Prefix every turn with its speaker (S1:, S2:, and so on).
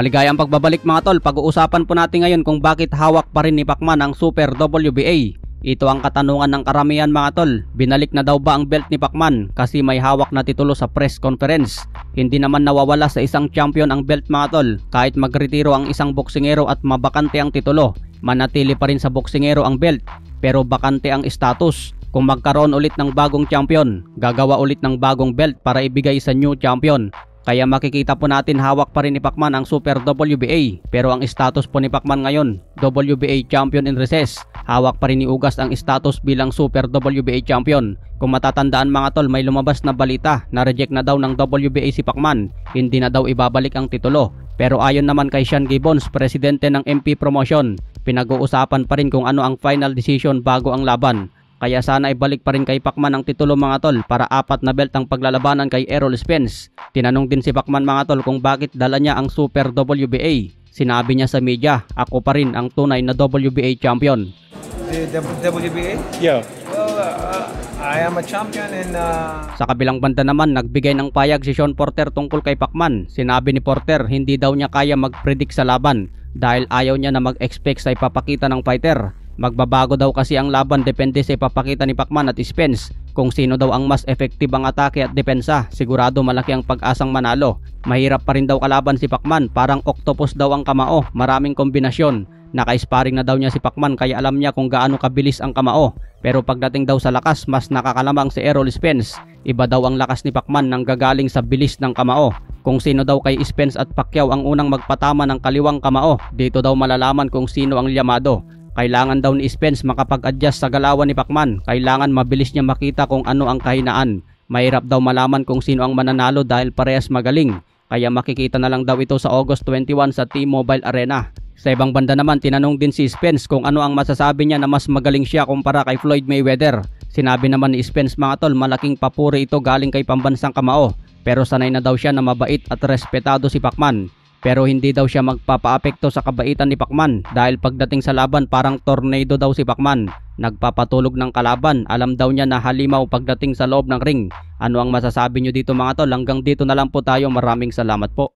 S1: Maligaya ang pagbabalik mga tol, pag-uusapan po natin ngayon kung bakit hawak pa rin ni Pacman ang Super WBA. Ito ang katanungan ng karamihan mga tol, binalik na daw ba ang belt ni Pacman kasi may hawak na titulo sa press conference. Hindi naman nawawala sa isang champion ang belt mga tol, kahit magretiro ang isang boksingero at mabakante ang titulo, manatili pa rin sa boksingero ang belt, pero bakante ang status. Kung magkaroon ulit ng bagong champion, gagawa ulit ng bagong belt para ibigay sa new champion. Kaya makikita po natin hawak pa rin ni Pacman ang Super WBA pero ang status po ni Pacman ngayon, WBA Champion in Recess. Hawak pa rin ni Ugas ang status bilang Super WBA Champion. Kung matatandaan mga tol, may lumabas na balita na reject na daw ng WBA si Pacman. Hindi na daw ibabalik ang titulo. Pero ayon naman kay Sean Gibbons, presidente ng MP Promotion, pinag-uusapan pa rin kung ano ang final decision bago ang laban. Kaya sana ibalik pa rin kay Pacman ang titulo mga tol para apat na belt ang paglalabanan kay Errol Spence. Tinanong din si Pacman mga tol kung bakit dala niya ang Super WBA. Sinabi niya sa media, ako pa rin ang tunay na WBA champion. The WBA? Yeah. Well, uh, uh, I am a champion and... Uh... Sa kabilang banda naman, nagbigay ng payag si Sean Porter tungkol kay Pacman. Sinabi ni Porter, hindi daw niya kaya mag-predict sa laban dahil ayaw niya na mag-expect sa ipapakita ng fighter Magbabago daw kasi ang laban depende sa ipapakita ni Pacman at Spence kung sino daw ang mas effective ang atake at depensa. Sigurado malaki ang pag-asang manalo. Mahirap pa rin daw kalaban si Pacman, parang octopus daw ang kamao, maraming kombinasyon. Naka-sparring na daw niya si Pacman kaya alam niya kung gaano kabilis ang kamao. Pero pagdating daw sa lakas, mas nakakalamang si Errol Spence. Iba daw ang lakas ni Pacman nang gagaling sa bilis ng kamao. Kung sino daw kay Spence at Pacquiao ang unang magpatama ng kaliwang kamao, dito daw malalaman kung sino ang liyamado. Kailangan daw ni Spence makapag-adjust sa galawan ni Pacman. Kailangan mabilis niya makita kung ano ang kahinaan. Mahirap daw malaman kung sino ang mananalo dahil parehas magaling. Kaya makikita na lang daw ito sa August 21 sa T-Mobile Arena. Sa ibang banda naman, tinanong din si Spence kung ano ang masasabi niya na mas magaling siya kumpara kay Floyd Mayweather. Sinabi naman ni Spence mga tol, malaking papuri ito galing kay pambansang kamao. Pero sanay na daw siya na mabait at respetado si Pacman. Pero hindi daw siya magpapaapekto sa kabaitan ni Pacman dahil pagdating sa laban parang tornado daw si Pacman. Nagpapatulog ng kalaban, alam daw niya na halimaw pagdating sa loob ng ring. Ano ang masasabi niyo dito mga tol? Hanggang dito na lang po tayo. Maraming salamat po.